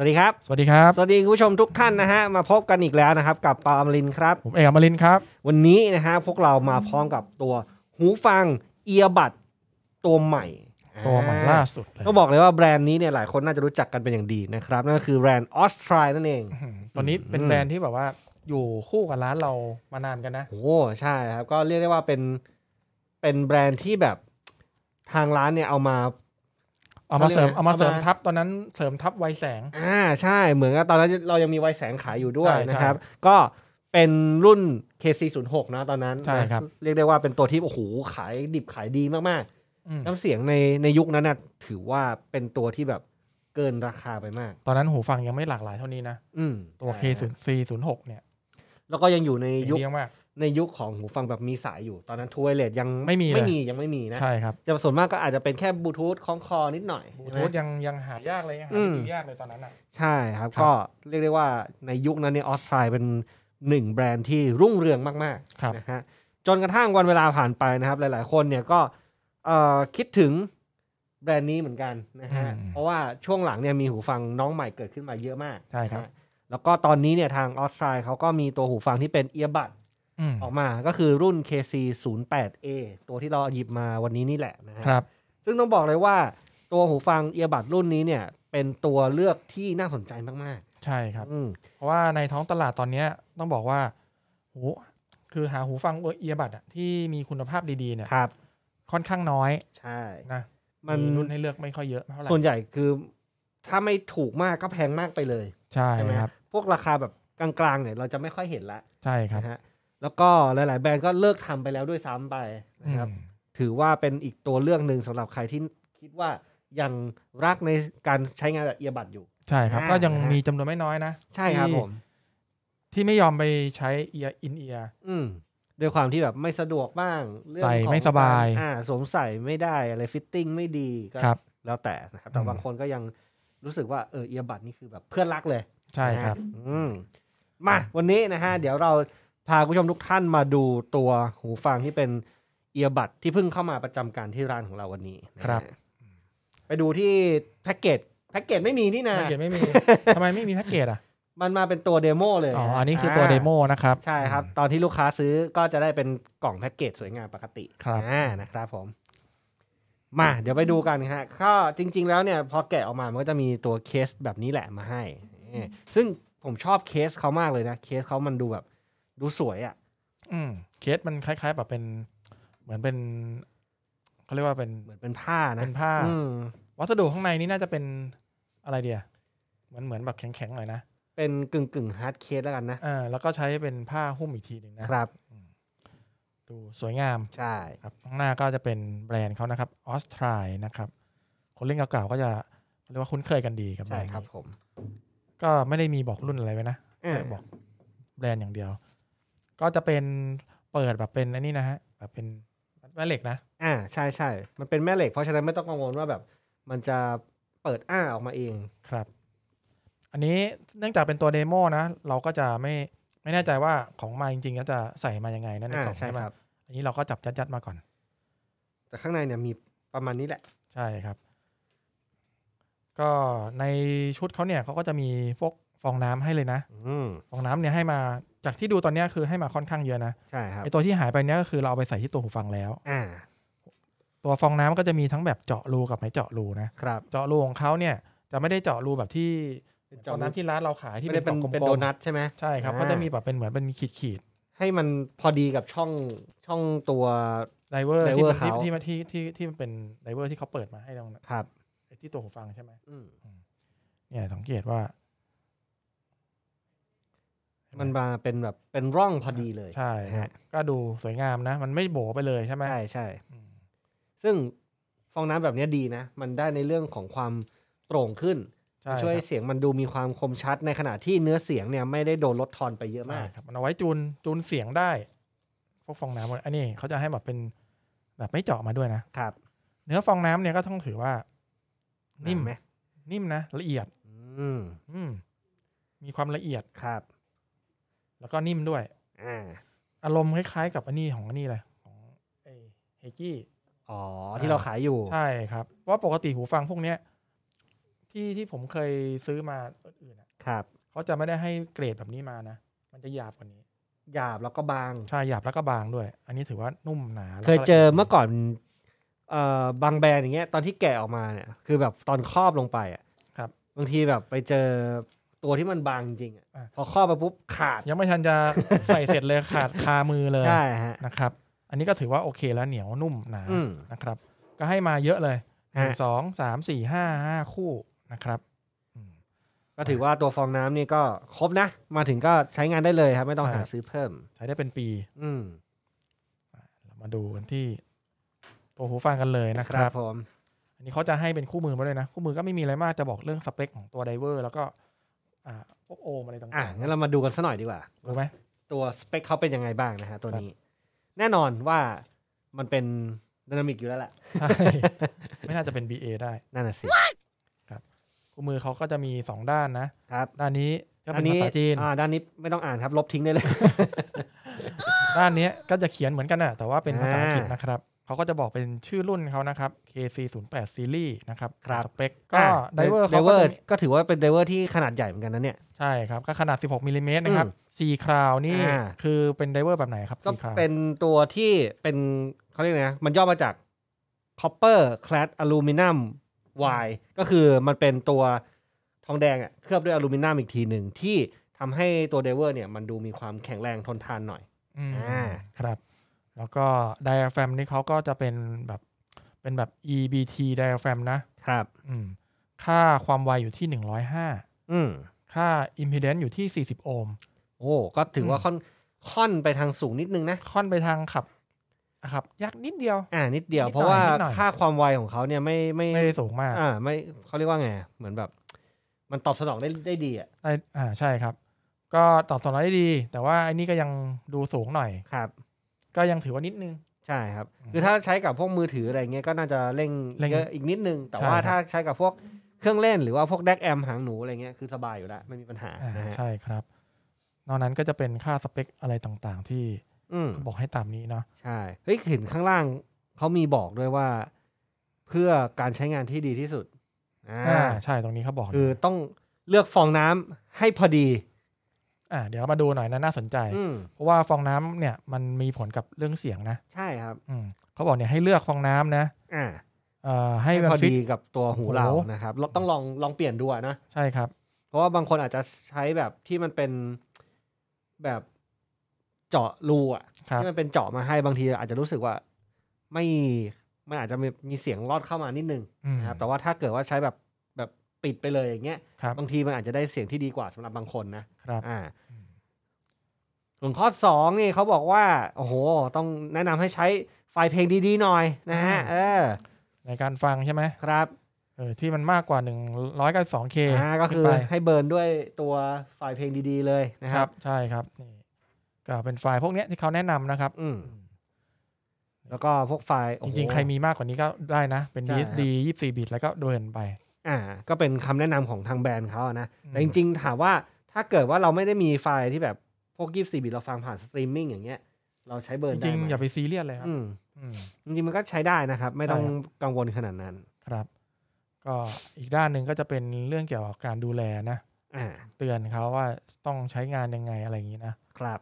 สวัสดีครับ สวัสดีครับ สวัสดีคุณผู้ชมทุกท่านนะฮะมาพบกันอีกแล้วนะครับกับปาอมรินครับผมเอกอมรินครับ วันนี้นะฮะพวกเรามาพร้อมกับตัวหูฟังเอียบัตตัวใหม่ ตัวใหม่ล่าสุดเลยก็บอกเลยว่าแบรนด์นี้เนี่ยหลายคนน่าจะรู้จักกันเป็นอย่างดีนะครับ นั่นก็คือแบรนด์ออสตรายนั่นเอง ตอนนี้เป็นแบรนด์ที่แบบว่าอยู่คู่กับร้านเรามานานกันนะโอ้ใช่ครับก็เรียกได้ว่าเป็นเป็นแบรนด์ที่แบบทางร้านเนี่ยเอามาเอามาเสริมเอามาเสริมทับตอนนั้นเสริมทับไวแสง อ่าใช่ เหมือนกับตอนนั้นเรายังมีไวแสงขายอยู่ด้วยนะครับ ก็เป็นรุ่น KC06 นะตอนนั้นใช่ครับเรียกได้ว่าเป็นตัวที่โอ้โหขายดิบขายดีมากๆน้ำเสียงในในยุคนั้นน่ะถือว่าเป็นตัวที่แบบเกินราคาไปมาก ตอนนั้นหูฟังยังไม่หลากหลายเท่านี้นะตัว k ย์0 6เนี่ย แล้วก็ยังอยู่ในยุคในยุคของหูฟังแบบมีสายอยู่ ตอนนั้นทูไวเลสยังไม่มีไม่มียังไม่มีนะใช่ครับจะส่วนมากก็อาจจะเป็นแค่บลูทูธคล้องคอนิดหน่อยบลูทูธยังยังหายากเลยยังหาดยากเลยตอนนั้นอ่ะใช่ครับ ก็เรียกได้ว่าในยุคนั้นเนี่ยออสไตร์เป็นหนึ่งแบรนด์ที่รุ่งเรืองมากๆนะฮะจนกระทั่งวันเวลาผ่านไปนะครับ หลายๆ คนเนี่ยก็คิดถึงแบรนด์นี้เหมือนกันนะฮะเพราะว่าช่วงหลังเนี่ยมีหูฟังน้องใหม่เกิดขึ้นมาเยอะมากใช่ครับแล้วก็ตอนนี้เนี่ยทางออสไตร์เขาก็มีตัวหูฟังที่เป็นเอียบัตออกมาก็คือรุ่น KC 0 8 A ตัวที่เราหยิบมาวันนี้นี่แหละนะครับ ซึ่งต้องบอกเลยว่าตัวหูฟังเอียบัตรุ่นนี้เนี่ยเป็นตัวเลือกที่น่าสนใจมากๆ ใช่ครับ เพราะว่าในท้องตลาดตอนนี้ต้องบอกว่า โห คือหาหูฟังเอียบัดที่มีคุณภาพดีๆเนี่ย ครับ ค่อนข้างน้อย ใช่ นะมันรุ่นให้เลือกไม่ค่อยเยอะเท่าไหร่ ส่วนใหญ่คือถ้าไม่ถูกมากก็แพงมากไปเลย ใช่ไหมครับ พวกราคาแบบกลางๆเนี่ยเราจะไม่ค่อยเห็นละ ใช่ครับแล้วก็หลาย ๆ แบรนด์ก็เลิกทำไปแล้วด้วยซ้ำไปนะครับ ถือว่าเป็นอีกตัวเลือกหนึ่งสำหรับใครที่คิดว่ายังรักในการใช้งานแบบเอียบัตอยู่ ใช่ครับก็ยังมีจำนวนไม่น้อยนะใช่ครับผมที่ไม่ยอมไปใช้เอียอินเอียด้วยความที่แบบไม่สะดวกบ้างใส่ไม่สบายอ่าสวมใส่ไม่ได้อะไรฟิตติ้งไม่ดีก็แล้วแต่นะครับแต่บางคนก็ยังรู้สึกว่าเออเอียบัตนี่คือแบบเพื่อนรักเลย ใช่ครับ อืมมาวันนี้นะฮะเดี๋ยวเราพาคุณผู้ชมทุกท่านมาดูตัวหูฟังที่เป็นเอียบัตที่เพิ่งเข้ามาประจำการที่ร้านของเราวันนี้ครับ ไปดูที่แพ็กเกจแพ็กเกจไม่มีนี่นะแพ็กเกจไม่มีทำไมไม่มีแพ็กเกจอ่ะ มันมาเป็นตัวเดโมเลยอ๋ออันนี้คือตัวเดโมนะครับ ใช่ครับ ตอนที่ลูกค้าซื้อก็จะได้เป็นกล่องแพ็กเกจสวยงามปกติครับนะครับ ผม มาเดี๋ยวไปดูกันฮะก็จริงๆ แล้วเนี่ยพอแกะออกมามันก็จะมีตัวเคสแบบนี้แหละมาให้ ซึ่งผมชอบเคสเขามากเลยนะเคสเขามันดูแบบดูสวยอะ่ะอืม เคสมันคล้ายๆแบบเป็น เหมือนเป็นเขาเรียกว่าเป็นเหมือนเป็นผ้านะเป็นผ้าวัสดุข้างในนี่น่าจะเป็นอะไรเดียมันเหมือนแบบแข็งๆหน่อยนะ เป็นกึ่งกึ่งฮาร์ดเคสแล้วกันนะ อ่าแล้วก็ใช้เป็นผ้าหุ้มอีกทีหนึ่งนะครับ ดูสวยงามใช่ครับข้างหน้าก็จะเป็นแบรนด์เขานะครับออสตรายนะครับ คนเล่นเก่าๆก็จะเรียกว่าคุ้นเคยกันดีครับ ใช่ครับผม ก็ไม่ได้มีบอกรุ่นอะไรไว้นะบอกแบรนด์อย่างเดียวก็จะเป็นเปิดแบบเป็นอันนี้นะฮะแบบเป็นแม่เหล็กนะ อ่าใช่ใช่มันเป็นแม่เหล็ก เพราะฉะนั้นไม่ต้องกังวลว่าแบบ มันจะเปิดอ้าออกมาเองครับ อันนี้เนื่องจากเป็นตัวเดโมนะเราก็จะไม่ไม่แน่ใจว่าของมาจริงๆก็จะใส่มายังไงนั่นในกล่องใช่ไหมอันนี้เราก็จับยัดๆ มาก่อน แต่ข้างในเนี่ยมีประมาณนี้แหละ ใช่ครับ ก็ในชุดเขาเนี่ยเขาก็จะมีฟกฟองน้ำให้เลยนะอฟองน้ำเนี่ยให้มาจากที่ดูตอนนี้คือให้มาค่อนข้างเยอะนะใช่ครับไอตัวที่หายไปเนี้ยก็คือเราเอาไปใส่ที่ตัวหูฟังแล้ว อ่า ตัวฟองน้ำก็จะมีทั้งแบบเจาะรูกับไม่เจาะรูนะครับ เจาะรูของเขาเนี่ยจะไม่ได้เจาะรูแบบที่จอะน้ำที่ร้านเราขายที่เป็นเป็นโดนัทใช่ไหมใช่ครับเขาจะมีแบบเป็นเหมือนเป็นขีดขีดให้มันพอดีกับช่องช่องตัวไดเวอร์ที่มันที่มาที่ที่ที่มันเป็นไดเวอร์ที่เขาเปิดมาให้เราครับที่ตัวหูฟังใช่ไหมเนี่ยสังเกตว่ามันมาเป็นแบบเป็นร่องพอดีเลย ใช่ฮะ ก็ดูสวยงามนะ มันไม่โบไปเลยใช่ไหมใช่ใช่ซึ่งฟองน้ำแบบนี้ดีนะ มันได้ในเรื่องของความโปร่งขึ้น ช่วยเสียงมันดูมีความคมชัดในขณะที่เนื้อเสียงเนี่ยไม่ได้โดนลดทอนไปเยอะมากมันเอาไว้จูนจูนเสียงได้พวกฟองน้ำอันนี้เขาจะให้แบบเป็นแบบไม่เจาะมาด้วยนะครับ เนื้อฟองน้ำเนี่ยก็ต้องถือว่า นิ่มไหมนิ่มนะละเอียด อืมอืมมีความละเอียดครับแล้วก็นิ่มด้วยอาอารมณ์คล้าย ๆกับอันนี้ของอันนี้เลยของอเฮกี้ อ๋อ ที่เราขายอยู่ ใช่ครับว่าปกติหูฟังพวกเนี้ยที่ที่ผมเคยซื้อมาอื่นๆอ่ะ ครับเขาจะไม่ได้ให้เกรดแบบนี้มานะ มันจะหยาบกว่านี้ หยาบแล้วก็บาง ใช่ หยาบแล้วก็บางด้วย อันนี้ถือว่านุ่มหนา เคยเจอเมื่อก่อน เอ่อบางแบรนด์อย่างเงี้ย ตอนที่แกะออกมาเนี่ย คือแบบตอนครอบลงไปอ่ะ ครับ บางทีแบบ ไปเจอตัวที่มันบางจริงอ่ะพอข้อไปปุ๊บ ขาด ยังไม่ทันจะใส่เสร็จเลยขาดคามือเลยใช่ฮะนะครับ อันนี้ก็ถือว่าโอเคแล้วเหนียวนุ่มหนานะครับ ก็ให้มาเยอะเลยหนึ่งสองสามสี่ห้าห้าคู่นะครับ ก็ถือว่าตัวฟองน้ำนี่ก็ครบนะ มาถึงก็ใช้งานได้เลยครับไม่ต้องหาซื้อเพิ่ม ใช้ได้เป็นปี อืมมาดูกันที่ ตัวหูฟังกันเลยนะครับผมอันนี้เขาจะให้เป็นคู่มือมาด้วยนะคู่มือก็ไม่มีอะไรมากจะบอกเรื่องสเปคของตัวไดเวอร์ แล้วก็อ่าโอมอะไรต่างๆอ่ะงั้นเรามาดูกันสักหน่อยดีกว่ารู้ไหมตัวสเปคเขาเป็นยังไงบ้างนะฮะตัวนี้แน่นอนว่ามันเป็นดินามิกอยู่แล้วแหละใช่ ไม่น่าจะเป็น BA ได้ นั่นน่ะสิครับคู่มือเขาก็จะมีสองด้านนะครับ ด้านนี้ก็เป็นภาษาจีนอ่าด้านนี้ไม่ต้องอ่านครับลบทิ้งได้เลย ด้านนี้ก็จะเขียนเหมือนกันนะแต่ว่าเป็นภาษาอังกฤษนะครับเขาก็จะบอกเป็นชื่อรุ่นเขานะครับ KC08 Series นะครับครับสเปคก็ไดเวอร์เขาก็ถือว่าเป็นไดเวอร์ที่ขนาดใหญ่เหมือนกันนะเนี่ย ใช่ครับ ก็ขนาด 16 มิลลิเมตรนะครับซีคราวนี่ คือเป็นไดเวอร์แบบไหนครับ ก็เป็นตัวที่เป็นเขาเรียกไงมันย่อมาจาก copper clad aluminum Y ก็คือมันเป็นตัวทองแดงอ่ะเคลือบด้วยอลูมิเนียมอีกทีหนึ่งที่ทำให้ตัวเดเวอร์เนี่ยมันดูมีความแข็งแรงทนทานหน่อยอ่า ครับแล้วก็ diaphragm นี่เขาก็จะเป็นแบบเป็นแบบ EBT diaphragm นะครับอืมค่าความไวอยู่ที่หนึ่งร้อยห้าอืมค่า impedance อยู่ที่สี่สิบโอห์มโอ้ ก็ถือว่าค่อนค่อนไปทางสูงนิดนึงนะ ค่อนไปทางขับครับยากนิดเดียวอ่านิดเดียวเพราะว่าค่าความไวของเขาเนี่ยไม่ไม่ไม่ได้สูงมากอ่าไม่เขาเรียกว่าไงเหมือนแบบ มันตอบสนองได้ได้ดีอ่ะได้อ่าใช่ครับ ก็ตอบสนองได้ดี แต่ว่าอันนี้ก็ยังดูสูงหน่อยครับก็ยังถือว่านิดนึง ใช่ครับ คือถ้าใช้กับพวกมือถืออะไรเงี้ยก็น่าจะเร่งเยอะอีกนิดนึงแต่ว่าถ้าใช้กับพวกเครื่องเล่นหรือว่าพวกแดกแอมหางหนูอะไรเงี้ยคือสบายอยู่แล้วไม่มีปัญหาใช่ครับ นอกนั้นก็จะเป็นค่าสเปคอะไรต่างๆ ที่บอกให้ตามนี้เนาะใช่เฮ้ยเห็นข้างล่าง เขามีบอกด้วยว่า เพื่อการใช้งานที่ดีที่สุดอ่า ใช่ตรงนี้เขาบอก คือต้องเลือกฟองน้ำให้พอดีอ่าเดี๋ยวมาดูหน่อยนะน่าสนใจ เพราะว่าฟองน้ำเนี่ยมันมีผลกับเรื่องเสียงนะ ใช่ครับอืมเขาบอกเนี่ยให้เลือกฟองน้ำนะอ่าเอ่อให้มันพอดีกับตัวหูเรานะครับเราต้องลองลองเปลี่ยนดูนะใช่ครับ เพราะว่าบางคนอาจจะใช้แบบที่มันเป็นแบบเจาะรูอ่ะที่มันเป็นเจาะมาให้บางทีอาจจะรู้สึกว่า ไม่มันอาจจะมีมีเสียงรอดเข้ามานิดนึงนะครับ แต่ว่าถ้าเกิดว่าใช้แบบปิดไปเลยอย่างเงี้ยบบางทีมันอาจจะได้เสียงที่ดีกว่าสำหรับบางคนนะ ครับ อ่า ส่วนข้อสองนี่เขาบอกว่า โอ้โห ต้องแนะนำให้ใช้ไฟเพลงดีๆหน่อยนะฮะ เออ ในการฟังใช่ไหมครับ เออ ที่มันมากกว่า1ง2 k อ่าก็คือให้เบิร์นด้วยตัวไฟเพลงดีๆ เลยนะครับ ใช่ครับ นี่ก็เป็นไฟล์พวกนี้ที่เขาแนะนำนะครับ อืแล้วก็พวกไฟล์จริงๆใครมีมากกว่านี้ก็ได้นะ เป็น DSD 24บิตแล้วก็เดินไปอ่าก็เป็นคำแนะนำของทางแบรนด์เขานะแต่จริง ๆ ถามว่าถ้าเกิดว่าเราไม่ได้มีไฟล์ที่แบบพวกยี่สีบิตเราฟังผ่านสตรีมมิ่งอย่างเงี้ย เราใช้เบอร์จริงอย่าไปซีเรียสเลยครับจริงมันก็ใช้ได้นะครับ ไม่ต้องกังวลขนาดนั้นครับ ก็อีกด้านหนึ่งก็จะเป็นเรื่องเกี่ยวกับการดูแลนะเตือนเขาว่าต้องใช้งานยังไงอะไรอย่างนี้นะครับ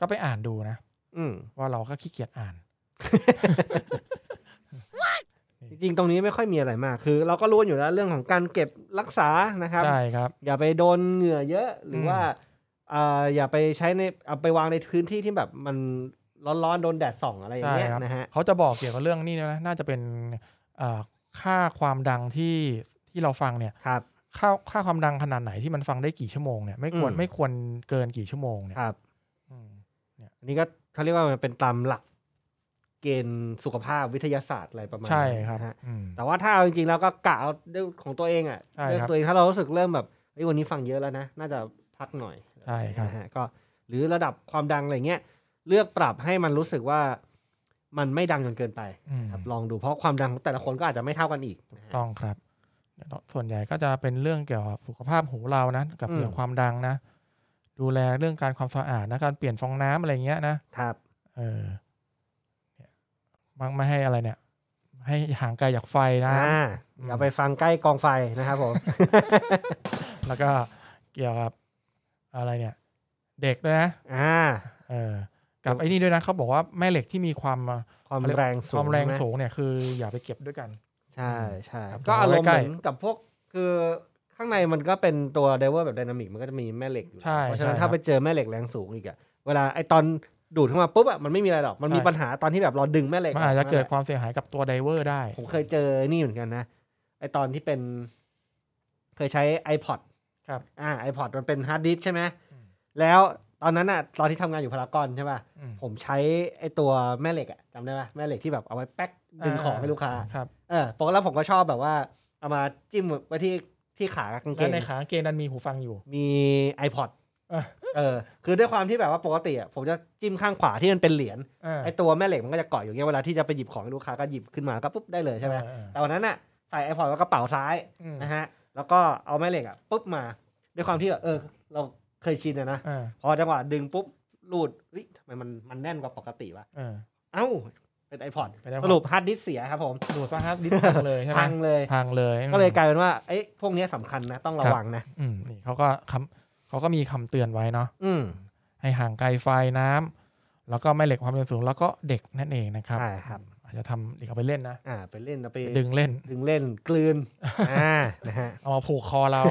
ก็ไปอ่านดูนะ อืว่าเราก็ขี้เกียจอ่านจริงตรงนี้ไม่ค่อยมีอะไรมาก คือ เราก็รู้อยู่แล้วเรื่องของการเก็บรักษานะครับ ใช่ครับ อย่าไปโดนเหงื่อเยอะ หรือว่าอ่าอย่าไปใช้ในเอาไปวางในพื้นที่ที่แบบมันร้อนๆ โดนแดดส่องอะไรอย่างเงี้ยนะฮะ เขาจะบอกเกี่ยวกับเรื่องนี้นะ น่าจะเป็นอ่าค่าความดังที่ที่เราฟังเนี่ย ครับ ค่าค่าความดังขนาดไหนที่มันฟังได้กี่ชั่วโมงเนี่ยไม่ควรไม่ควรเกินกี่ชั่วโมงเนี่ยครับอันนี้ก็เขาเรียกว่ามันเป็นตามหลักเกณฑ์สุขภาพวิทยาศาสตร์อะไรประมาณใช่ครับแต่ว่าถ้าเอาจริงๆ แล้วก็กะเอาเรื่องของตัวเองอ่ะเรื่องตัวเอง ถ้าเรารู้สึกเริ่มแบบวันนี้ฟังเยอะแล้วนะ น่าจะพักหน่อย ใช่ครับก็หรือระดับความดังอะไรเงี้ยเลือกปรับให้มันรู้สึกว่ามันไม่ดังจนเกินไปครับลองดูเพราะความดังของแต่ละคนก็อาจจะไม่เท่ากันอีกต้องครับ ส่วนใหญ่ก็จะเป็นเรื่องเกี่ยวกับสุขภาพหูเรานะกับเรื่องความดังนะ ดูแลเรื่องการความสะอาดนะการเปลี่ยนฟองน้ำอะไรเงี้ยนะครับเออมักไม่ให้อะไรเนี่ยให้ห่างไกลจากไฟนะอย่าไปฟังใกล้กองไฟนะครับผมแล้วก็เกี่ยวกับอะไรเนี่ย เด็กด้วยนะอ่าเออกับไอ้นี่ด้วยนะเขาบอกว่าแม่เหล็กที่มีความความแรงสูงความแรงสูงเนี่ย คืออย่าไปเก็บด้วยกันใช่ใช่ก็อารมณ์เหมือนกับพวกคือข้างในมันก็เป็นตัวเดเวอร์แบบไดนามิกมันก็จะมีแม่เหล็กอยู่เพราะฉะนั้นถ้าไปเจอแม่เหล็กแรงสูงอีกอะเวลาไอตอนดูดเข้ามาปุ๊บอ่ะมันไม่มีอะไรหรอกมันมีปัญหาตอนที่แบบเราดึงแม่เหล็ก มันอาจจะเกิดความเสียหายกับตัวไดเวอร์ได้ ผมเคยเจอนี่เหมือนกันนะไอตอนที่เป็นเคยใช้ iPod ครับอ่าอพอดมันเป็นฮาร์ดดิสใช่ไหมแล้วตอนนั้นอ่ะตอนที่ทำงานอยู่พารากอนใช่ป่ะผมใช้ไอตัวแม่เหล็กอ่ะจำได้ไหมแม่เหล็กที่แบบเอาไว้แป๊กดึงของให้ลูกค้าครับเออปกติแล้วผมก็ชอบแบบว่าเอามาจิ้มไว้ที่ที่ขากางเกงในขากางเกงนั้นมีหูฟังอยู่ มี iPod เเออคือด้วยความที่แบบว่าปกติอ่ะผมจะจิ้มข้างขวาที่มันเป็นเหรียญไอตัวแม่เหล็กมันก็จะเกาะอยู่เงี้ยเวลาที่จะไปหยิบของลูกค้าก็หยิบขึ้นมาก็ปุ๊บได้เลยใช่ไหมแต่วันนั้นอ่ะ ใส่ไอพอร์ต้กระเป๋าซ้ายนะฮะแล้วก็เอาแม่เหล็กอ่ะปุ๊บมาด้วยความที่แบบเออ เราเคยชินนะ พอจังหวะดึงปุ๊บรูดวิ้ยทำไมมันมันแน่นกว่าปกติวะเอ้าเป็นไอพอดสรุปฮาร์ดดิสเสียครับผมดูดซะฮาร์ดดิสพังเลยใช่ไหมพังเลยพังเลย ก็เลยกลายเป็นว่าไอ้พวกนี้สำคัญนะ ต้องระวังนะอืมนี่เขาก็คำเขาก็มีคำเตือนไว้เนาะอืให้ห่างไกลไฟน้ำ แล้วก็ไม่เหล็กความเร็วสูง แล้วก็เด็กนั่นเองนะครับใช่ครับ อาจจะทำเด็กเอาไปเล่นนะอ่าไปเล่นเอาไปดึงเล่นดึงเล่นกลืนอ่านะฮะเอามาผูกคอเรา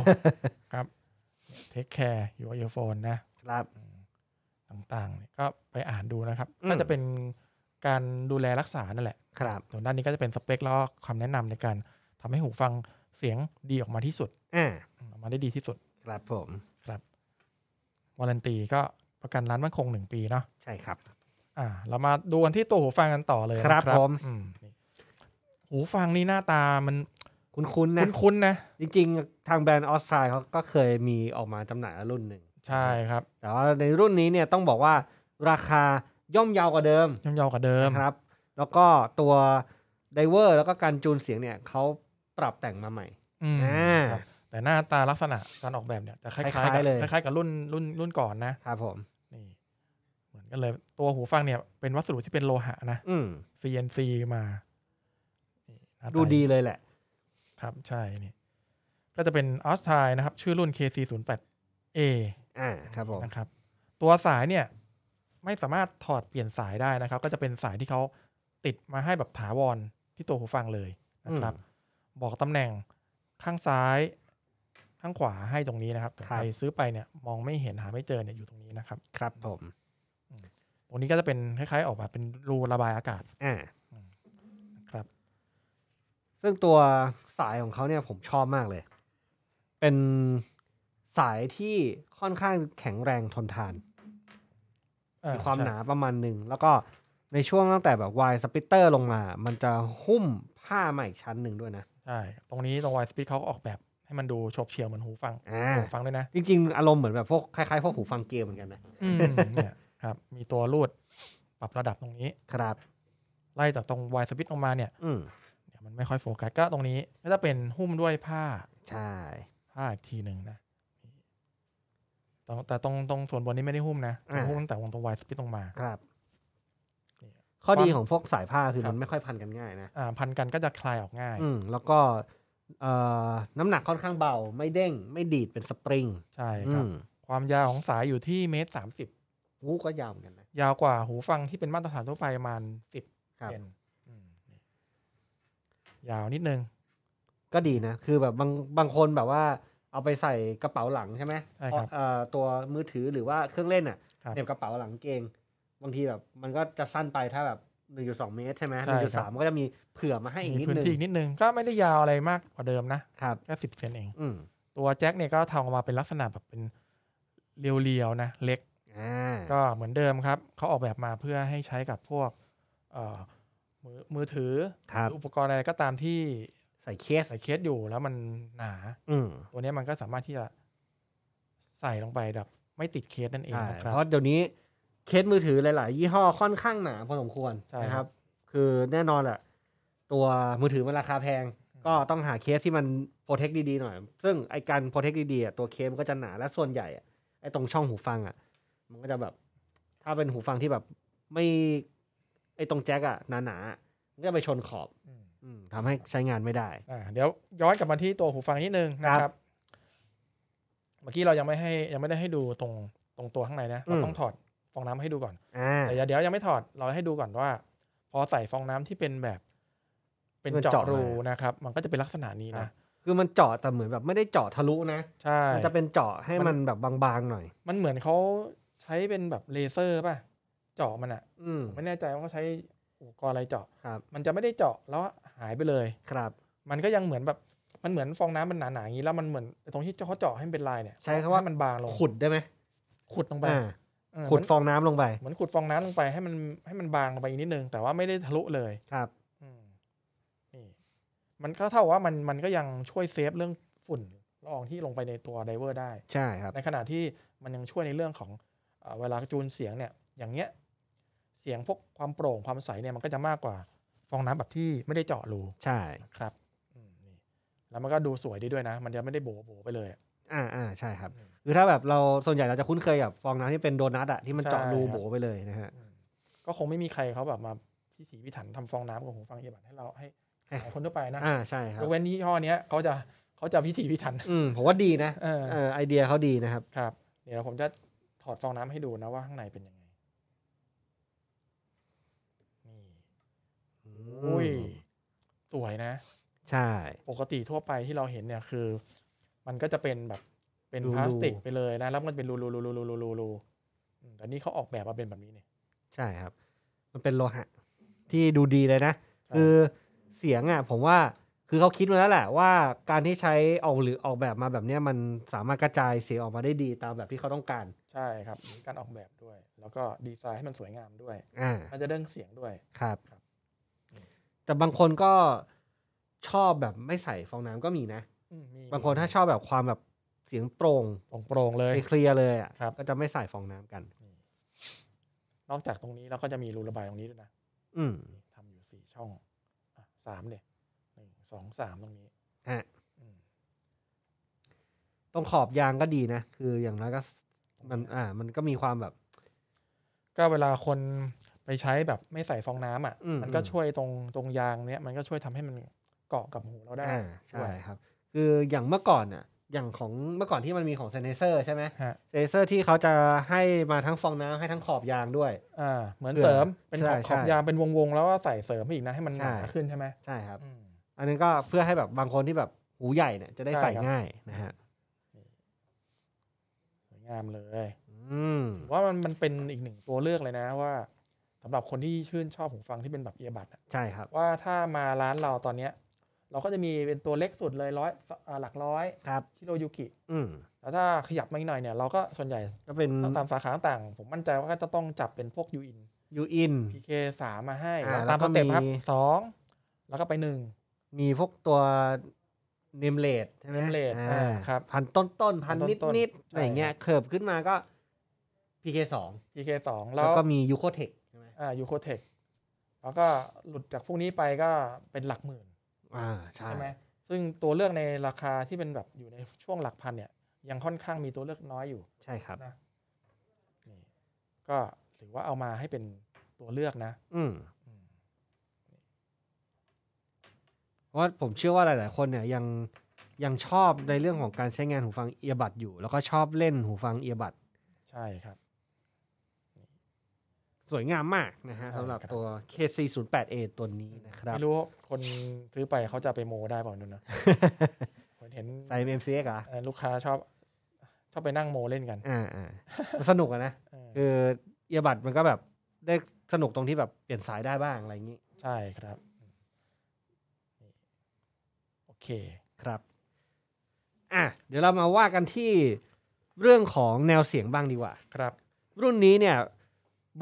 ครับเทคแคร์อยู่กับเอโฟนนะครับต่างๆ ก็ไปอ่านดูนะครับ ก็จะเป็นการดูแลรักษานั่นแหละครับส่วนด้านนี้ก็จะเป็นสเปคแล้วคมแนะนำในการทำให้หูฟังเสียงดีออกมาที่สุดออกมาได้ดีที่สุดครับผมครับ วารันตีก็ประกันร้านมั่นคงหนึ่งปีเนาะ ใช่ครับ อ่า เรามาดูกันที่ตัวหูฟังกันต่อเลยครับผมหูฟังนี่หน้าตามันคุ้นๆนะ คุ้นๆนะ จริง ๆ ทางแบรนด์ออสไาร์เขาก็เคยมีออกมาจำหน่ายรุ่นหนึ่ง ใช่ครับ แต่ว่าในรุ่นนี้เนี่ยต้องบอกว่าราคาย่อมเยาวกว่าเดิม ย่อมเยาวกว่าเดิมครับ แล้วก็ตัวไดเวอร์แล้วก็การจูนเสียงเนี่ยเขาปรับแต่งมาใหม่อ่าแต่หน้าตาลักษณะการออกแบบเนี่ยจะคล้ายๆกับคล้ายๆกับรุ่นรุ่นรุ่นก่อนนะ ครับผม นี่ เหมือนกันเลย ตัวหูฟังเนี่ย เป็นวัสดุที่เป็นโลหะ นะ อื CNC มาดูดีเลยแหละ ครับใช่นี่ก็จะเป็นออสไทนะครับ ชื่อรุ่น KC08A อ่าครับผมนะครับ ตัวสายเนี่ย ไม่สามารถถอดเปลี่ยนสายได้นะครับ ก็จะเป็นสายที่เขาติดมาให้แบบถาวรที่ตัวหูฟังเลยนะครับ บอกตำแหน่งข้างซ้ายข้างขวาให้ตรงนี้นะครับ ใครซื้อไปเนี่ย มองไม่เห็นหาไม่เจอเนี่ยอยู่ตรงนี้นะครับ ครับผมตรงนี้ก็จะเป็นคล้ายๆ ออกมาเป็นรูระบายอากาศอ่าครับ ซึ่งตัวสายของเขาเนี่ยผมชอบมากเลย เป็นสายที่ค่อนข้างแข็งแรงทนทานมีความหนาประมาณหนึ่งแล้วก็ในช่วงตั้งแต่แบบวายสปิเตอร์ลงมามันจะหุ้มผ้าใหม่ชั้นหนึ่งด้วยนะใช่ตรงนี้ตรงวายสปิตเขาก็ออกแบบให้มันดูชบเฉียวเหมือนหูฟังหูฟังด้วยนะจริงๆ อารมณ์เหมือนแบบพวกคล้ายๆ พวกหูฟังเกมเหมือนกันนะเนี่ยครับ มีตัวรูดปรับระดับตรงนี้ครับ ไล่จากตรงวายสวิตลงมาเนี่ย อืมเดี๋ยวมันไม่ค่อยโฟกัสก็ตรงนี้ก็จะเป็นหุ้มด้วยผ้า ใช่ผ้าอีกทีหนึ่งนะแต่ตรงตรงส่วนบนนี้ไม่ได้หุ้มนะหุ้มตั้งแต่วงตรงวายสวิตลงมาครับข้อดีของพวกสายผ้าคือมันไม่ค่อยพันกันง่ายนะอ่าพันกันก็จะคลายออกง่าย อืมแล้วก็น้ำหนักค่อนข้างเบา ไม่เด้ง ไม่ดีดเป็นสปริง ใช่ครับ ความยาวของสายอยู่ที่เมตรสามสิบ หูก็ยาวเหมือนกันนะ ยาวกว่าหูฟังที่เป็นมาตรฐานทั่วไปประมาณสิบเซนยาวนิดนึง ก็ดีนะ คือแบบบาง บางคนแบบว่า เอาไปใส่กระเป๋าหลังใช่ไหมใช่ครับตัวมือถือหรือว่าเครื่องเล่นอ่ะเน็บกระเป๋าหลังเกงบางทีแบบ มันก็จะสั้นไปถ้าแบบหนึ่งจุดสองเมตรใช่ไหมหนึ่งจุดสามก็จะมีเผื่อมาให้อีกนิดนึงพื้นที่นิดนึง ก็ไม่ได้ยาวอะไรมากกว่าเดิมนะครับแค่สิบเซนเองตัวแจ็คเนี่ยก็ทำออกมาเป็นลักษณะแบบเป็นเรียวๆนะเล็กก็เหมือนเดิมครับ เขาออกแบบมาเพื่อให้ใช้กับพวกมือมือถือหรือุปกรณ์อะไรก็ตามที่ใส่เคสใส่เคสอยู่แล้วมันหนาอืตัวนี้มันก็สามารถที่จะใส่ลงไปแบบไม่ติดเคสนั่นเอง ครับเพราะเดี๋ยวนี้เคสมือถือหลายๆยี่ห้อค่อนข้างหนาพอสมควรนะครับ คือแน่นอนแหละ ตัวมือถือมันราคาแพงก็ต้องหาเคสที่มันโปรเทคดี ๆ หน่อย ซึ่งไอการโปรเทคดีๆตัวเคสมันก็จะหนา และส่วนใหญ่ไอตรงช่องหูฟัง อ่ะ มันก็จะแบบถ้าเป็นหูฟังที่แบบไม่ไอตรงแจ็คอ่ะหนา ๆ มันก็ไปชนขอบทำให้ใช้งานไม่ได้เดี๋ยวย้อนกลับมาที่ตัวหูฟังนิดนึงนะครับ เมื่อกี้เรายังไม่ให้ยังไม่ได้ให้ดูตรงตรงตัวข้างในนะเราต้องถอดองน้ำให้ดูก่อนแต่เดี๋ยวยังไม่ถอดเราให้ดูก่อนว่า พอใส่ฟองน้ำที่เป็นแบบ เป็นเจาะรูนะครับ มันก็จะเป็นลักษณะนี้นะ คือมันเจาะแต่เหมือนแบบไม่ได้เจาะทะลุนะใช่มันจะเป็นเจาะให้มันแบบบางๆหน่อย มันเหมือนเขาใช้เป็นแบบเลเซอร์ป่ะเจาะมันอ่ะไม่แน่ใจว่าเขาใช้อุปกรณ์อะไรเจาะมันจะไม่ได้เจาะแล้วหายไปเลย ครับ มันก็ยังเหมือนแบบ มันเหมือนฟองน้ำมันหนาๆอย่างนี้แล้วมันเหมือน ตรงที่เขาเจาะให้เป็นลายเนี่ย ใช้คำว่ามันบางลง ขุดได้ไหมขุดลงไปขุดฟองน้ำลงไปเหมือนขุดฟองน้ำลงไปให้มัน ให้มันบางลงไปอีกนิดนึง แต่ว่าไม่ได้ทะลุเลยครับนี่มันก็เท่าว่ามันมันก็ยังช่วยเซฟเรื่องฝุ่นละอองที่ลงไปในตัวไดเวอร์ได้ ใช่ครับในขณะที่มันยังช่วยในเรื่องของเวลาจูนเสียงเนี่ย อย่างเงี้ยเสียงพวกความโปร่งความใสเนี่ยมันก็จะมากกว่า ฟองน้ำแบบที่ไม่ได้เจาะรูใช่ครับแล้วมันก็ดูสวยดีด้วยนะ มันจะไม่ได้โบ๋โบไปเลยอ่าอ่าใช่ครับคือถ้าแบบเราส่วนใหญ่เราจะคุ้นเคยกับ ฟองน้ำที่เป็นโดนัทอะที่มันเจาะรูโบไปเลยนะฮะก็คงไม่มีใครเขาแบบมาพิถีพิถันทำฟองน้ำกับหูฟังเอียบัให้เราให้คนทั่วไปนะอ่าใช่ครับยกเว้นยี่ห้อเนี้ยเขาจะเขาจะพิถีพิถันอืมผมว่าดีนะเออไอเดียเขาดีนะครับ ครับ เดี๋ยวผมจะถอดฟองน้ำให้ดูนะว่า ข้างในเป็นยังไงนี่อุ้ยสวยนะ ใช่ ปกติทั่วไปที่เราเห็นเนี่ยคือมันก็จะเป็นแบบ เป็นพลาสติกไปเลยนะ แล้วมันเป็นรูรูรูรูรูรูรูรูแต่นี่เขาออกแบบมาเป็นแบบนี้เนี่ยใช่ครับ มันเป็นโลหะ ที่ดูดีเลยนะ คือเสียงอ่ะผมว่าคือเขาคิดมาแล้วแหละว่า การที่ใช้ออกหรือออกแบบมาแบบนี้มันสามารถกระจายเสียงออกมาได้ดีตามแบบที่เขาต้องการใช่ครับมีการออกแบบด้วย แล้วก็ดีไซน์ให้มันสวยงามด้วยอ่ามันจะเด้งเสียงด้วยครับครับ แต่บางคนก็ชอบแบบไม่ใส่ฟองน้ำก็มีนะบางคนถ้าชอบแบบความแบบเสียงโปร่งโปร่งเลยเคลียร์เลยอ่ะก็จะไม่ใส่ฟองน้ำกัน นอกจากตรงนี้เราก็จะมีรูระบายตรงนี้ด้วยนะอืมทำอยู่สี่ช่องสามเนี่ยหนึ่งสองสามตรงนี้ ฮะตรงขอบยางก็ดีนะคืออย่างน้อยก็มัน อ่า มันก็มีความแบบ ก็เวลาคนไปใช้แบบไม่ใส่ฟองน้ำ อ่ะมันก็ช่วยตรงตรงยางเนี้ยมันก็ช่วยทำให้มันเกาะกับหูเราได้ใช่ครับคืออย่างเมื่อก่อนอ่ะอย่างของเมื่อก่อนที่มันมีของเซนเซอร์ใช่ไหมเซนเซอร์ที่เขาจะให้มาทั้งฟองน้ำให้ทั้งขอบยางด้วยอ่าเหมือนเสริมเป็นขอบขอบยางเป็นวงๆแล้วก็ใส่เสริมอีกนะให้มันหนาขึ้นใช่ไหมใช่ครับอันนี้ก็เพื่อให้แบบบางคนที่แบบหูใหญ่เนี่ยจะได้ใส่ง่ายนะฮะสวยงามเลยว่ามันมันเป็นอีกหนึ่งตัวเลือกเลยนะ ว่าสำหรับคนที่ชื่นชอบหูฟังที่เป็นแบบเอียบัตใช่ครับว่าถ้ามาร้านเราตอนเนี้ยเราก็จะมีเป็นตัวเล็กสุดเลยร้อยหลักร้อยครับคิโรยุกิแล้วถ้าขยับมาอีกหน่อยเนี่ย เราก็ส่วนใหญ่ก็เป็นตามสาขาต่างๆผมมั่นใจว่าก็จะต้องจับเป็นพวกยูอินยูอินพีเคสามมาให้ ตามสเต็ปครับสองแล้วก็ไปหนึ่ง มีพวกตัวเนมเลดใช่ไหมเนมเลดครับ พันต้นต้นพันนิดนิดอะไรเงี้ยเคิบขึ้นมาก็พีเคสองพีเคสองแล้วก็มียูโคเทคใช่ไหมอ่ายูโคเทคแล้วก็หลุดจากพวกนี้ไปก็เป็นหลักหมื่นอใช่ไหมซึ่งตัวเลือกในราคาที่เป็นแบบอยู่ในช่วงหลักพันเนี่ย ยังค่อนข้างมีตัวเลือกน้อยอยู่ใช่ครับนะนี่ก็ถือว่าเอามาให้เป็นตัวเลือกนะ อืมเพราะผมเชื่อว่าหลาย ๆคนเนี่ยยังยังชอบในเรื่องของการใช้งานหูฟังเอียบัตอยู่แล้วก็ชอบเล่นหูฟังเอียบัตใช่ครับสวยงามมากนะฮะสำหรับตัว KC08A ตัวนี้นะครับ ไม่รู้คนซื้อไปเขาจะไปโม ได้ป่านู่นนะเห็นใส่ MCX อ่ะลูกค้าชอบชอบไปนั่งโม เล่นกัน อ่าอ่าสนุกอะนะ คือเอียบัตมันก็แบบได้สนุกตรงที่แบบเปลี่ยนสายได้บ้างอะไรอย่างนี้ใช่ครับโอเคครับ อ่ะ เดี๋ยวเรามาว่ากันที่เรื่องของแนวเสียงบ้างดีกว่าครับ รุ่นนี้เนี่ย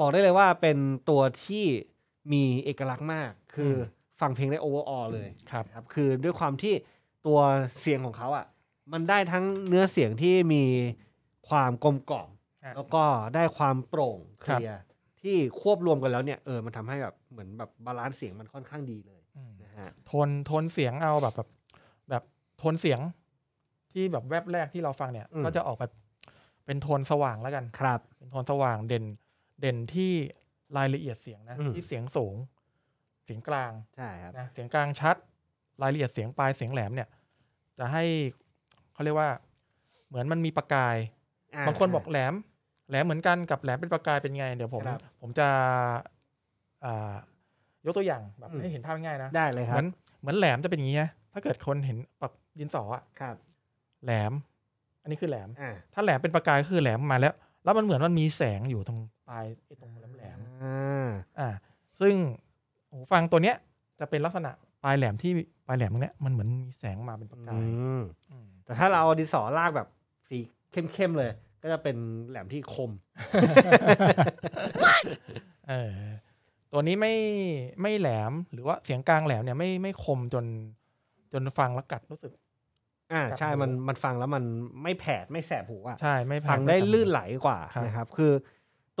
บอกได้เลยว่าเป็นตัวที่มีเอกลักษณ์มาก คือฟังเพลงได้โอเวอร์ออเลยครับครับคือด้วยความที่ตัวเสียงของเขาอ่ะมันได้ทั้งเนื้อเสียงที่มีความกลมกล่อมแล้วก็ได้ความโปร่งเคลียร์ที่ควบรวมกันแล้วเนี่ยเออมันทำให้แบบเหมือนแบบบาลานซ์เสียงมันค่อนข้างดีเลยนะฮะโทนโทนเสียงเอาแบบแบบ แบบโทนเสียงที่แบบแวบแรกที่เราฟังเนี่ยก็จะออกแบบเป็นโทนสว่างแล้วกันครับเป็นโทนสว่างเด่นเด่นที่รายละเอียดเสียงนะ ที่เสียงสูง เสียงกลางใช่ครับนะเสียงกลางชัด รายละเอียดเสียงปลายเสียงแหลมเนี่ยจะให้เขาเรียกว่า เหมือนมันมีประกาย บางคนบอกแหลมแหลม เหมือนกันกับแหลมเป็นประกายเป็นไง เดี๋ยวผม ผมจะยกตัวอย่างแบบให้เห็นภาพง่ายนะได้เลยครับเหมือนเหมือนแหลมจะเป็นอย่างนี้ถ้าเกิดคนเห็นปักดินสออ่ะแหลม อันนี้คือแหลม ถ้าแหลมเป็นประกายคือแหลมมาแล้วแล้ว มันเหมือนมันมีแสงอยู่ตรงปลายตรงแหลมแหลมอ่า ซึ่ง หูฟังตัวเนี้ยจะเป็นลักษณะปลายแหลมที่ปลายแหลมตรงเนี้ยมันเหมือนมีแสงมาเป็นประกายแต่ถ้าเราเอาดินสอลากแบบสีเข้มๆเลย ก็จะเป็นแหลมที่คมเออตัวนี้ไม่ไม่แหลมหรือว่าเสียงกลางแหลมเนี่ยไม่ไม่คมจนจนฟังแล้วกัดรู้สึกอ่าใช่มันมันฟังแล้วมันไม่แผด ไม่แสบหูอ่ะใช่ ไม่ฟังได้ลื่นไหลกว่านะครับคือ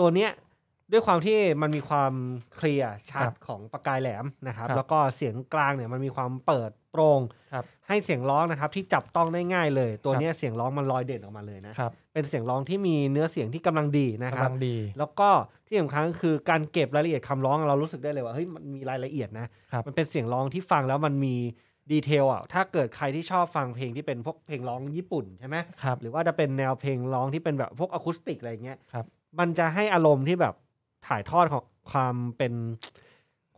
ตัวเนี้ยด้วยความที่มันมีความเคลียร์ชัดของประกายแหลมนะครับแล้วก็เสียงกลางเนี่ยมันมีความเปิด โปร่งให้เสียงร้องนะครับที่จับต้องได้ง่ายเลย ตัวเนี้ยเสียงร้องมันลอยเด่นออกมาเลยนะ เป็นเสียงร้องที่มีเนื้อเสียงที่กำลังดีนะครับกำลังดี แล้วก็ที่สำคัญก็คือการเก็บรายละเอียดคำร้องเรารู้สึกได้เลยว่าเฮ้ยมันมีรายละเอียดนะมันเป็นเสียงร้องที่ฟังแล้วมันมีดีเทลอ่ะถ้าเกิดใครที่ชอบฟังเพลงที่เป็นพวกเพลงร้องญี่ปุ่นใช่ไหมครับหรือว่าจะเป็นแนวเพลงร้องที่เป็นแบบพวกอะคูสติกอะไรเงี้ยครับมันจะให้อารมณ์ที่แบบถ่ายทอดของความเป็น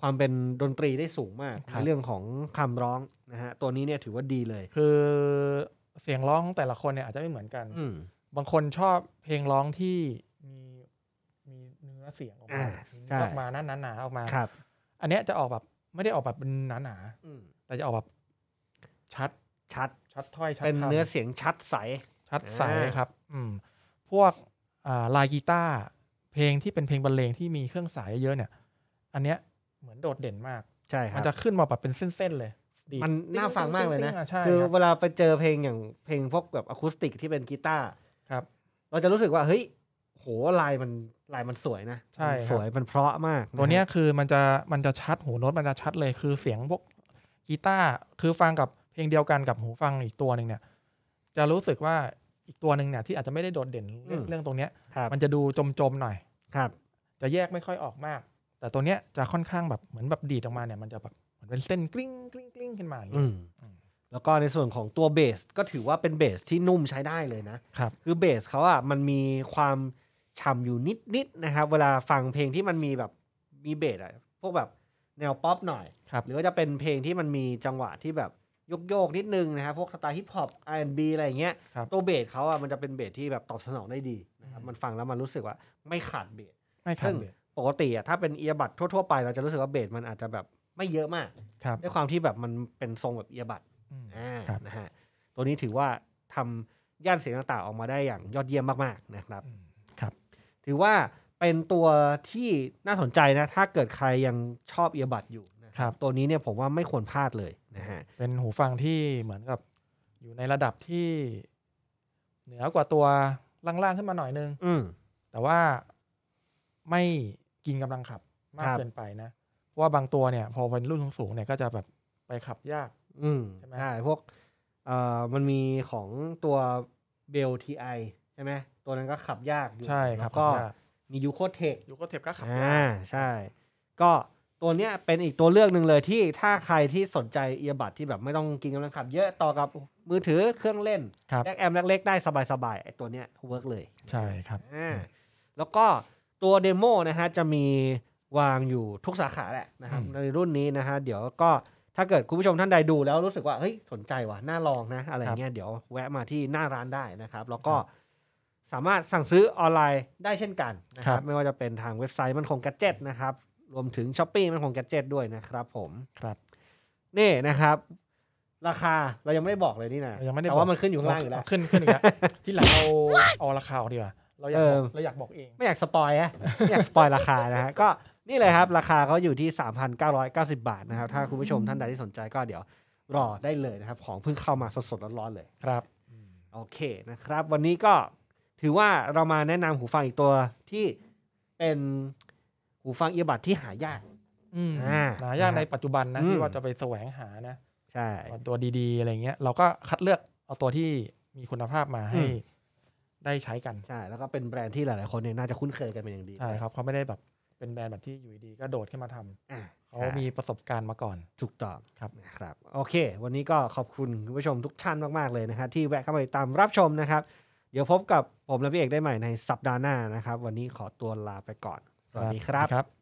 ความเป็นดนตรีได้สูงมากในเรื่องของคำร้องนะฮะตัวนี้เนี่ยถือว่าดีเลย คือเสียงร้องแต่ละคนเนี่ยอาจจะไม่เหมือนกันบางคนชอบเพลงร้องที่มีมีเนื้อเสียงออกมาออกมาหนาหนาออกมาครับ อันเนี้ยจะออกแบบไม่ได้ออกแบบเป็นหนาหนาแต่จะออกแบบชัดชัดชัดถ้อยชัดเป็นเนื้อเสียงชัดใสชัดใสครับ อืมพวกลายกีตาร์เพลงที่เป็นเพลงบรรเลงที่มีเครื่องสายเยอะเนี่ย อันเนี้ยเหมือนโดดเด่นมากใช่ครับมันจะขึ้นมาแบบเป็นเส้นๆเลยมันน่าฟังมากเลยนะ คือเวลาไปเจอเพลงอย่างเพลงพวกแบบอะคูสติกที่เป็นกีตาร์ครับ เราจะรู้สึกว่าเฮ้ยโหลายมันลายมันสวยนะใช่สวยมันเพราะมากตัวเนี้ยคือมันจะมันจะชัดหูโน้ตมันจะชัดเลย คือเสียงพวกกีตาร์คือฟังกับลงเดียวกันกับหูฟังอีกตัวหนึ่งเนี่ยจะรู้สึกว่าอีกตัวหนึ่งเนี่ยที่อาจจะไม่ได้โดดเด่นเรื่องตรงเนี้ยมันจะดูจม ๆหน่อยครับ จะแยกไม่ค่อยออกมาก แต่ตัวเนี้ยจะค่อนข้างแบบเหมือนแบบดีดออกมาเนี่ยมันจะแบบเหมือนเป็นเส้นกริ้งกริ้งกริ้งขึ้นมาอืมแล้วก็ในส่วนของตัวเบสก็ถือว่าเป็นเบสที่นุ่มใช้ได้เลยนะครับคือเบสเขาอ่ะมันมีความฉ่ำอยู่นิดๆนนะครับเวลาฟังเพลงที่มันมีแบบมีเบสอะพวกแบบแนวป๊อปหน่อยหรือว่าจะเป็นเพลงที่มันมีจังหวะที่แบบยกโยกนิดนึงนะครับพวกสไตล์ฮิปฮอปไอแอนบีอะไรเงี้ยตัวเบสเขาอ่ะมันจะเป็นเบสที่แบบตอบสนองได้ดีนะครับมันฟังแล้วมันรู้สึกว่าไม่ขาดเบสไม่ขาดเบสปกติอ่ะถ้าเป็นเอียบัตทั่วๆไปเราจะรู้สึกว่าเบสมันอาจจะแบบไม่เยอะมากด้วยความที่แบบมันเป็นทรงแบบเอียบัตอ่านะฮะตัวนี้ถือว่าทำย่านเสียงต่างๆออกมาได้อย่างยอดเยี่ยมมากๆนะครับครับถือว่าเป็นตัวที่น่าสนใจนะถ้าเกิดใครยังชอบเอียบัตอยู่ครับตัวนี้เนี่ยผมว่าไม่ควรพลาดเลยนะฮะเป็นหูฟังที่เหมือนกับอยู่ในระดับที่ เหนือกว่าตัว ล่างๆขึ้นมาหน่อยนึงอืแต่ว่าไม่กินกำลังขับมากเกินไปนะเพราะว่าบางตัวเนี่ย พอเป็นรุ่นสูงๆเนี่ยก็จะแบบ ไปขับยาก อืใช่ไหมใช่พวกเอ่อมันมีของตัวเบลทีไอใช่ไหม ตัวนั้นก็ขับยากอยู่ใช่แล้วก็มียูโคเทคยูโคเทคก็ขับยากอ่าใช่ ก็ตัวเนี้ยเป็นอีกตัวเลือกหนึ่งเลยที่ถ้าใครที่สนใจเอียบัตที่แบบไม่ต้องกินกำลังขับ เยอะต่อกับมือถือเครื่องเล่นแลกแอมแลกเล็กได้สบายๆไอตัวเนี้ยเวิร์กเลย ใช่ครับอ่าแล้วก็ตัวเดโมนะฮะจะมีวางอยู่ทุกสาขาแหละนะครับในรุ่นนี้นะฮะเดี๋ยวก็ถ้าเกิดคุณผู้ชมท่านใดดูแล้วรู้สึกว่าเฮ้ยสนใจว่ะน่าลองนะ อะไรเงี้ยเดี๋ยวแวะมาที่หน้าร้านได้นะครับ แล้วก็สามารถสั่งซื้อออนไลน์ได้เช่นกันนะครับไม่ว่าจะเป็นทางเว็บไซต์มันคงกระเจ็ดนะครับรวมถึงช้อปปี้มันของแกจิตด้วยนะครับผม ครับ นี่นะครับ ราคาเรายังไม่ได้บอกเลยนี่นะยังไม่ได้แต่ว่ามันขึ้นอยู่ข้างล่างอยู่แล้วขึ้นขึ้นอีกแล้วที่หลังเรา เอาราคาออกดีกว่า เราอยากบอกเราอยากบอกเอง ไม่อยากสปอยฮะไม่อยากสปอยราคานะฮะ ก็นี่เลยครับ ราคาเขาอยู่ที่3,990 บาทนะครับ ถ้าคุณผู้ชมท่านใดที่สนใจก็เดี๋ยวรอได้เลยนะครับ ของเพิ่งเข้ามาสดๆร้อนๆเลยครับโอเคนะครับ วันนี้ก็ถือว่าเรามาแนะนำหูฟังอีกตัวที่เป็นหูฟังเอียบัตที่หายากหายากในปัจจุบันนะที่ว่าจะไปแสวงหานะ ใช่ ตัวดี ๆอะไรเงี้ย เราก็คัดเลือกเอาตัวที่มีคุณภาพมาให้ ได้ใช้กันใช่ แล้วก็เป็นแบรนด์ที่หลายๆคนเนี่ยน่าจะคุ้นเคยกันเป็นอย่างดีใช่ครับเขาไม่ได้แบบเป็นแบรนด์แบบที่อยู่ดีก็โดดขึ้นมาทำเขามีประสบการณ์มาก่อนถูกต้องครับครับ โอเค วันนี้ก็ขอบคุณคุณผู้ชมทุกท่านมากๆเลยนะครับที่แวะเข้ามาตามรับชมนะครับเดี๋ยวพบกับผมและพี่เอกได้ใหม่ในสัปดาห์หน้านะครับวันนี้ขอตัวลาไปก่อนสวัสดีครับ